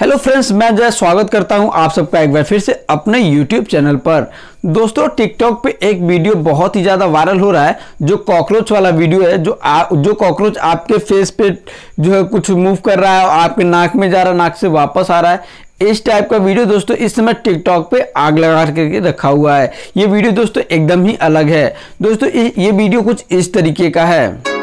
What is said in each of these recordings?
hello friends मैं जय स्वागत करता हूं आप सबका एक बार फिर से अपने यूट्यूब चैनल पर दोस्तों टिकटॉक पे एक वीडियो बहुत ही ज़्यादा वायरल हो रहा है जो कॉकरोच वाला वीडियो है जो आ, जो कॉकरोच आपके फेस पे जो है कुछ मूव कर रहा है और आपके नाक में जा रहा है नाक से वापस आ रहा है इस टाइप का वीडियो दोस्तों इस समय टिकटॉक पे आग लगा करके रखा हुआ है ये वीडियो दोस्तों एकदम ही अलग है दोस्तों ये वीडियो कुछ इस तरीके का है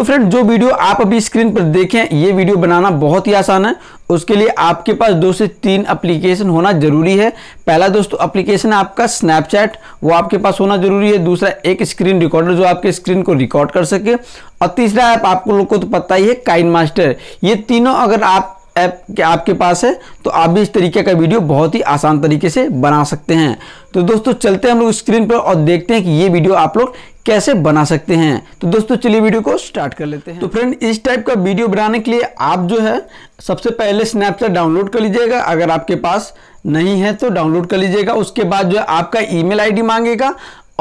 तो फ्रेंड जो वीडियो आप अभी स्क्रीन पर देखें ये वीडियो बनाना बहुत ही आसान है उसके लिए आपके पास दो से तीन एप्लीकेशन होना जरूरी है पहला दोस्तों एप्लीकेशन है आपका स्नैपचैट वो आपके पास होना जरूरी है दूसरा एक स्क्रीन रिकॉर्डर जो आपके स्क्रीन को रिकॉर्ड कर सके और तीसरा ऐप आप लोग को तो पता ही है काइन मास्टर ये तीनों अगर आप ऐप के आपके पास है तो आप भी इस तरीके का वीडियो बहुत ही आसान तरीके से बना सकते हैं तो दोस्तों चलते हैं हम लोग स्क्रीन पर और देखते हैं कि ये वीडियो आप लोग कैसे बना सकते हैं तो दोस्तों चलिए वीडियो को स्टार्ट कर लेते हैं तो फ्रेंड इस टाइप का वीडियो बनाने के लिए आप जो है सबसे पहले स्नैपचैट डाउनलोड कर लीजिएगा अगर आपके पास नहीं है तो डाउनलोड कर लीजिएगा उसके बाद जो है आपका ईमेल आईडी मांगेगा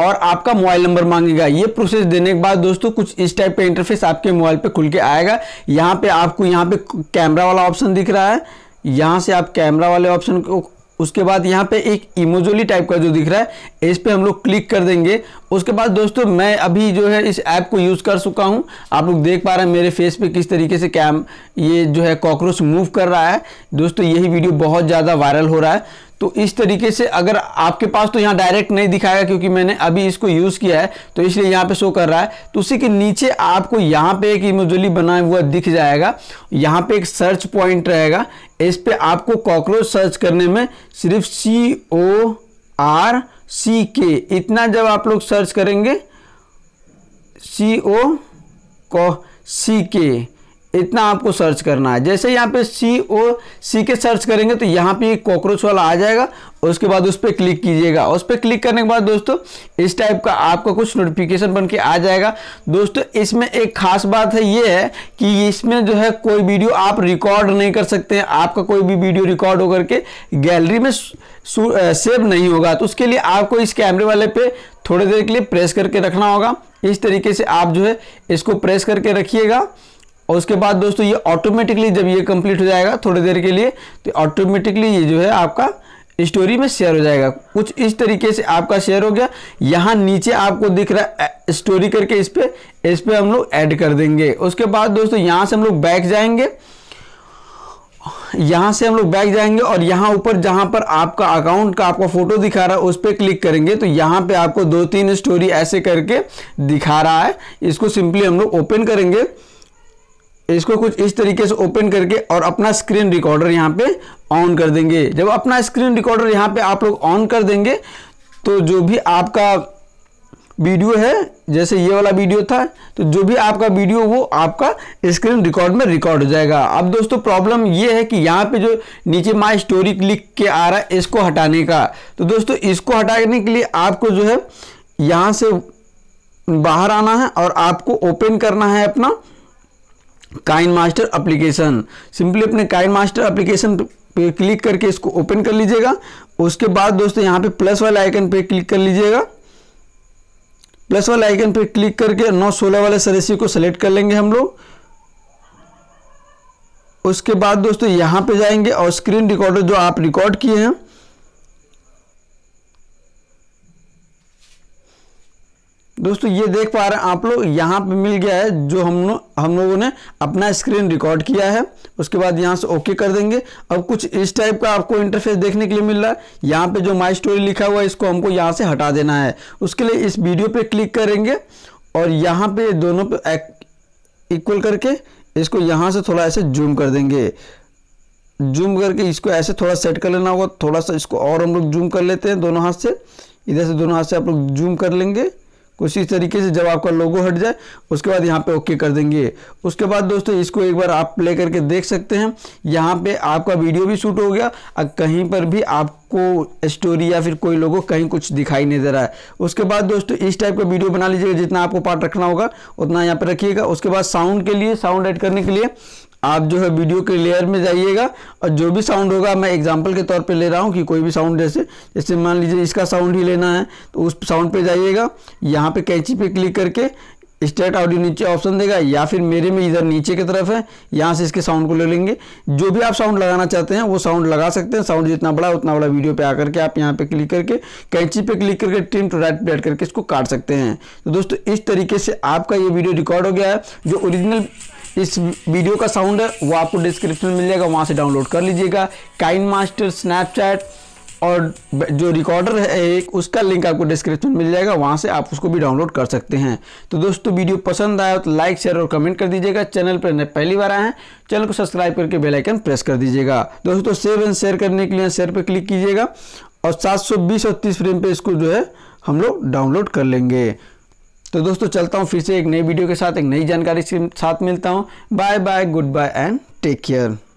और आपका मोबाइल नंबर मांगेगा ये प्रोसेस देने के बाद दोस्तों कुछ इस टाइप का इंटरफेस आपके मोबाइल पर खुल के आएगा यहाँ पे आपको यहाँ पे कैमरा वाला ऑप्शन दिख रहा है यहाँ से आप कैमरा वाले ऑप्शन को उसके बाद यहाँ पे एक इमोजोली टाइप का जो दिख रहा है इस पर हम लोग क्लिक कर देंगे उसके बाद दोस्तों मैं अभी जो है इस ऐप को यूज़ कर चुका हूँ आप लोग देख पा रहे हैं मेरे फेस पे किस तरीके से कैम ये जो है कॉकरोच मूव कर रहा है दोस्तों यही वीडियो बहुत ज़्यादा वायरल हो रहा है तो इस तरीके से अगर आपके पास तो यहाँ डायरेक्ट नहीं दिखाएगा क्योंकि मैंने अभी इसको यूज़ किया है तो इसलिए यहाँ पे शो कर रहा है तो उसी के नीचे आपको यहाँ पे एक इमोजली बनाया हुआ दिख जाएगा यहाँ पे एक सर्च पॉइंट रहेगा इस पे आपको कॉकरोच सर्च करने में सिर्फ सी ओ आर सी के इतना जब आप लोग सर्च करेंगे सी ओ सी के इतना आपको सर्च करना है जैसे यहाँ पे सी ओ सी के सर्च करेंगे तो यहाँ पे कॉकरोच वाला आ जाएगा उसके बाद उस पर क्लिक कीजिएगा उस पर क्लिक करने के बाद दोस्तों इस टाइप का आपका कुछ नोटिफिकेशन बन के आ जाएगा दोस्तों इसमें एक खास बात है ये है कि इसमें जो है कोई वीडियो आप रिकॉर्ड नहीं कर सकते हैं आपका कोई भी वीडियो रिकॉर्ड होकर के गैलरी में सेव नहीं होगा तो उसके लिए आपको इस कैमरे वाले पे थोड़ी देर के लिए प्रेस करके रखना होगा इस तरीके से आप जो है इसको प्रेस करके रखिएगा और उसके बाद दोस्तों ये ऑटोमेटिकली जब ये कंप्लीट हो जाएगा थोड़ी देर के लिए तो ऑटोमेटिकली ये जो है आपका स्टोरी में शेयर हो जाएगा कुछ इस तरीके से आपका शेयर हो गया यहाँ नीचे आपको दिख रहा है स्टोरी करके इस पर इस पर हम लोग ऐड कर देंगे उसके बाद दोस्तों यहाँ से हम लोग बैक जाएंगे यहाँ से हम लोग बैक जाएंगे और यहाँ ऊपर जहाँ पर आपका अकाउंट का आपका फोटो दिखा रहा है उस पर क्लिक करेंगे तो यहाँ पे आपको दो तीन स्टोरी ऐसे करके दिखा रहा है इसको सिंपली हम लोग ओपन करेंगे इसको कुछ इस तरीके से ओपन करके और अपना स्क्रीन रिकॉर्डर यहाँ पे ऑन कर देंगे जब अपना स्क्रीन रिकॉर्डर यहाँ पे आप लोग ऑन कर देंगे तो जो भी आपका वीडियो है जैसे ये वाला वीडियो था तो जो भी आपका वीडियो वो आपका स्क्रीन रिकॉर्ड में रिकॉर्ड हो जाएगा अब दोस्तों प्रॉब्लम ये है कि यहाँ पे जो नीचे माय स्टोरी लिख के आ रहा है इसको हटाने का तो दोस्तों इसको हटाने के लिए आपको जो है यहाँ से बाहर आना है और आपको ओपन करना है अपना काइन मास्टर अप्लीकेशन सिंपली अपने काइन मास्टर अप्लीकेशन पे क्लिक करके इसको ओपन कर लीजिएगा उसके बाद दोस्तों यहाँ पे प्लस वाले आइकन पे क्लिक कर लीजिएगा प्लस वाले आइकन पे क्लिक करके नौ सोलह वाले सदस्य को सेलेक्ट कर लेंगे हम लोग उसके बाद दोस्तों यहाँ पे जाएंगे और स्क्रीन रिकॉर्डर जो आप रिकॉर्ड किए हैं दोस्तों ये देख पा रहे हैं आप लोग यहाँ पे मिल गया है जो हम हम लोगों ने अपना स्क्रीन रिकॉर्ड किया है उसके बाद यहाँ से ओके कर देंगे अब कुछ इस टाइप का आपको इंटरफेस देखने के लिए मिल रहा है यहाँ पे जो माई स्टोरी लिखा हुआ है इसको हमको यहाँ से हटा देना है उसके लिए इस वीडियो पे क्लिक करेंगे और यहाँ पे दोनों पे इक्वल करके इसको यहाँ से थोड़ा ऐसे जूम कर देंगे जूम करके इसको ऐसे थोड़ा सेट कर लेना होगा थोड़ा सा इसको और हम लोग जूम कर लेते हैं दोनों हाथ से इधर से दोनों हाथ से आप लोग जूम कर लेंगे कुछ इस तरीके से जब आपका लोगो हट जाए उसके बाद यहाँ पे ओके कर देंगे उसके बाद दोस्तों इसको एक बार आप प्ले करके देख सकते हैं यहाँ पे आपका वीडियो भी शूट हो गया और कहीं पर भी आपको स्टोरी या फिर कोई लोगो कहीं कुछ दिखाई नहीं दे रहा है उसके बाद दोस्तों इस टाइप का वीडियो बना लीजिएगा जितना आपको पार्ट रखना होगा उतना यहाँ पर रखिएगा उसके बाद साउंड के लिए साउंड एड करने के लिए आप जो है वीडियो के लेयर में जाइएगा और जो भी साउंड होगा मैं एग्जांपल के तौर पे ले रहा हूँ कि कोई भी साउंड जैसे जैसे मान लीजिए इसका साउंड ही लेना है तो उस साउंड पे जाइएगा यहाँ पे कैंची पे क्लिक करके स्टेट ऑडियो नीचे ऑप्शन देगा या फिर मेरे में इधर नीचे की तरफ है यहाँ से इसके साउंड को ले लेंगे जो भी आप साउंड लगाना चाहते हैं वो साउंड लगा सकते हैं साउंड जितना बड़ा उतना बड़ा वीडियो पे आकर के आप यहाँ पे क्लिक करके कैंची पे क्लिक करके ट्रिम टू राइट बैठ करके इसको काट सकते हैं तो दोस्तों इस तरीके से आपका ये वीडियो रिकॉर्ड हो गया है जो ओरिजिनल इस वीडियो का साउंड है वो आपको डिस्क्रिप्शन में मिल जाएगा वहाँ से डाउनलोड कर लीजिएगा काइन मास्टर स्नैपचैट और जो रिकॉर्डर है एक उसका लिंक आपको डिस्क्रिप्शन मिल जाएगा वहाँ से आप उसको भी डाउनलोड कर सकते हैं तो दोस्तों वीडियो पसंद आया तो लाइक शेयर और कमेंट कर दीजिएगा चैनल पर पहली बार आए हैं चैनल को सब्सक्राइब करके बेल आइकन प्रेस कर दीजिएगा दोस्तों सेव एंड शेयर करने के लिए शेयर पर क्लिक कीजिएगा और सात बीस और तीस फ्रेम पर इसको जो है हम लोग डाउनलोड कर लेंगे तो दोस्तों चलता हूँ फिर से एक नई वीडियो के साथ एक नई जानकारी के साथ मिलता हूँ bye bye goodbye and take care